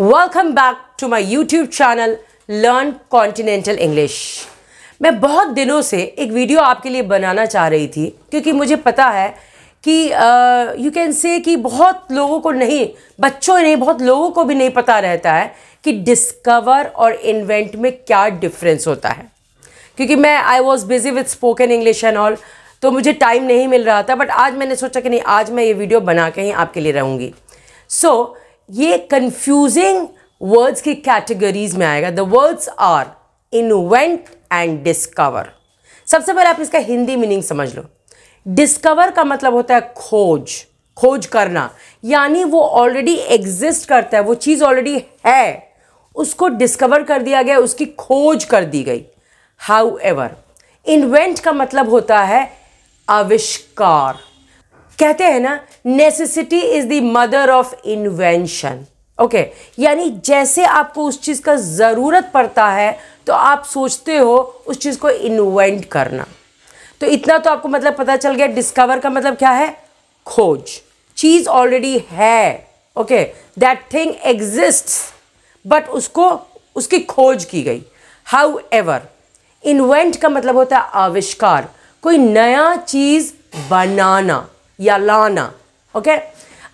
Welcome back to my YouTube channel learn continental English मैं बहुत दिनों से एक वीडियो आपके लिए बनाना चाह रही थी क्योंकि मुझे पता है कि यू कैन से कि बहुत लोगों को नहीं बच्चों नहीं बहुत लोगों को भी नहीं पता रहता है कि डिस्कवर और इन्वेंट में क्या डिफरेंस होता है क्योंकि मैं I was busy with spoken English and all तो मुझे टाइम नहीं मिल रहा था बट आज मैंने सोचा कि नहीं आज मैं ये वीडियो बना के ही आपके लिए रहूँगी सो so, ये कंफ्यूजिंग वर्ड्स की कैटेगरीज में आएगा the words are invent and discover सबसे पहले आप इसका हिंदी मीनिंग समझ लो डिस्कवर का मतलब होता है खोज खोज करना यानी वो ऑलरेडी एग्जिस्ट करता है वो चीज़ ऑलरेडी है उसको डिस्कवर कर दिया गया उसकी खोज कर दी गई हाउ एवर इन्वेंट का मतलब होता है आविष्कार कहते हैं ना necessity is the mother of invention okay यानी जैसे आपको उस चीज़ का ज़रूरत पड़ता है तो आप सोचते हो उस चीज़ को इन्वेंट करना तो इतना तो आपको मतलब पता चल गया डिस्कवर का मतलब क्या है खोज चीज़ ऑलरेडी है okay that thing exist but उसको उसकी खोज की गई हाउ एवर इन्वेंट का मतलब होता है आविष्कार कोई नया चीज़ बनाना या लाना ओके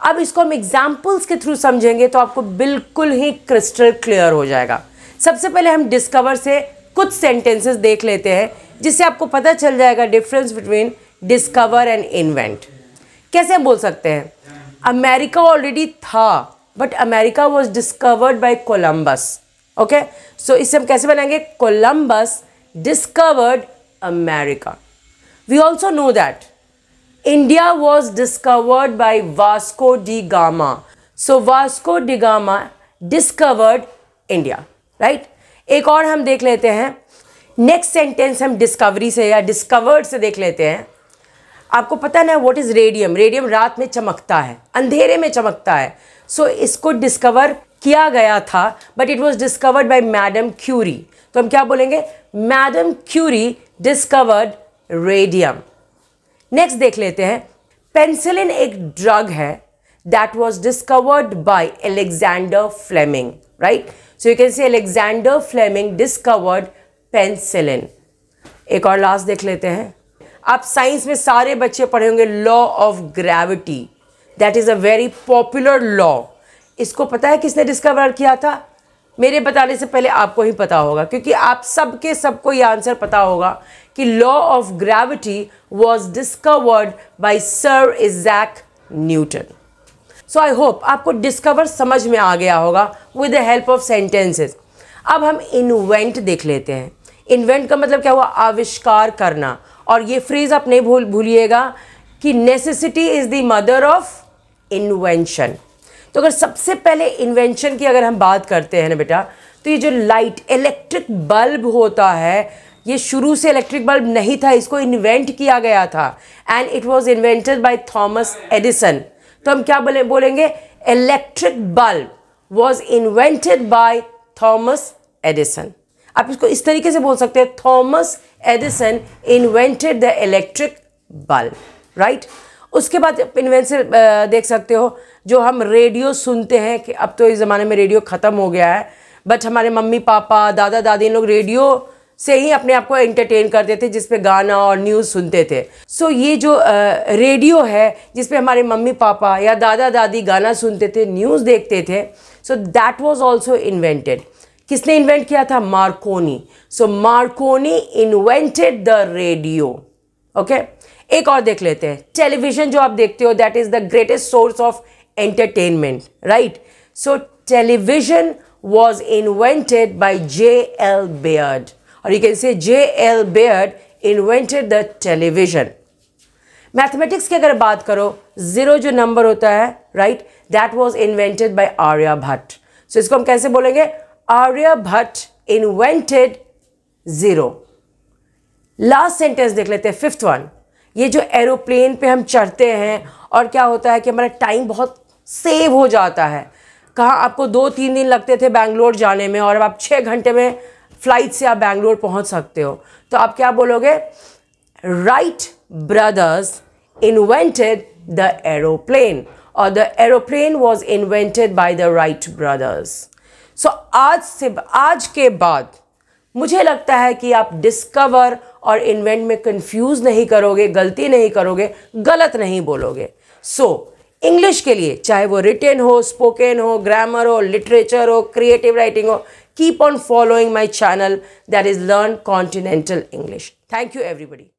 अब इसको हम एग्जाम्पल्स के थ्रू समझेंगे तो आपको बिल्कुल ही क्रिस्टल क्लियर हो जाएगा सबसे पहले हम डिस्कवर से कुछ सेंटेंसेस देख लेते हैं जिससे आपको पता चल जाएगा difference between discover and invent कैसे बोल सकते हैं अमेरिका ऑलरेडी था but America was discovered by Columbus okay so इसे हम कैसे बनाएंगे Columbus discovered America we also know that India was discovered by Vasco da Gama. So Vasco da Gama discovered India, right? एक और हम देख लेते हैं नेक्स्ट सेंटेंस हम डिस्कवरी से या डिस्कवर्ड से देख लेते हैं आपको पता ना व्हाट इज़ रेडियम रेडियम रात में चमकता है अंधेरे में चमकता है सो so, इसको डिस्कवर किया गया था but it was discovered by madam Curie तो हम क्या बोलेंगे madam Curie discovered radium next देख लेते हैं पेंसिलिन एक ड्रग है that was discovered by Alexander Fleming right so you can see Alexander Fleming discovered penicillin एक और लास्ट देख लेते हैं आप साइंस में सारे बच्चे पढ़े होंगे law of gravity that is a very popular law इसको पता है किसने डिस्कवर किया था मेरे बताने से पहले आपको ही पता होगा क्योंकि आप सबके सबको ये आंसर पता होगा कि law of gravity was discovered by sir Isaac Newton so I hope आपको डिस्कवर समझ में आ गया होगा with the help of sentences अब हम इन्वेंट देख लेते हैं इन्वेंट का मतलब क्या हुआ आविष्कार करना और ये फ्रेज आप नहीं भूल भूलिएगा कि necessity is the mother of invention तो अगर सबसे पहले इन्वेंशन की अगर हम बात करते हैं ना बेटा तो ये जो लाइट इलेक्ट्रिक बल्ब होता है ये शुरू से इलेक्ट्रिक बल्ब नहीं था इसको इन्वेंट किया गया था and it was invented by Thomas Edison तो हम क्या बोले बोलेंगे electric bulb was invented by Thomas Edison आप इसको इस तरीके से बोल सकते हैं Thomas Edison invented the electric bulb right उसके बाद इनवेंट से देख सकते हो जो हम रेडियो सुनते हैं कि अब तो इस ज़माने में रेडियो ख़त्म हो गया है बट हमारे मम्मी पापा दादा दादी इन लोग रेडियो से ही अपने आप को एंटरटेन करते थे जिसपे गाना और न्यूज़ सुनते थे सो so, ये जो रेडियो है जिसपे हमारे मम्मी पापा या दादा दादी गाना सुनते थे न्यूज़ देखते थे so that was also invented किसने इन्वेंट किया था Marconi so Marconi invented the radio okay एक और देख लेते हैं टेलीविजन जो आप देखते हो that is the greatest source of entertainment right so television was invented by J L Baird और you can say J L Baird invented the television mathematics की अगर बात करो जीरो जो नंबर होता है right that was invented by Bhatt so इसको हम कैसे बोलेंगे Aryabhata invented zero last sentence देख लेते हैं फिफ्थ वन ये जो एरोप्लेन पे हम चढ़ते हैं और क्या होता है कि हमारा टाइम बहुत सेव हो जाता है कहाँ आपको दो तीन दिन लगते थे बैंगलोर जाने में और अब आप छः घंटे में फ़्लाइट से आप बैंगलोर पहुँच सकते हो तो आप क्या बोलोगे Wright brothers invented the aeroplane और the aeroplane was invented by the Wright brothers so आज से आज के बाद मुझे लगता है कि आप डिस्कवर और इन्वेंट में कंफ्यूज नहीं करोगे गलती नहीं करोगे गलत नहीं बोलोगे सो so, इंग्लिश के लिए चाहे वो रिटेन हो स्पोकन हो ग्रामर हो लिटरेचर हो क्रिएटिव राइटिंग हो keep on following my channel that is learn continental English thank you everybody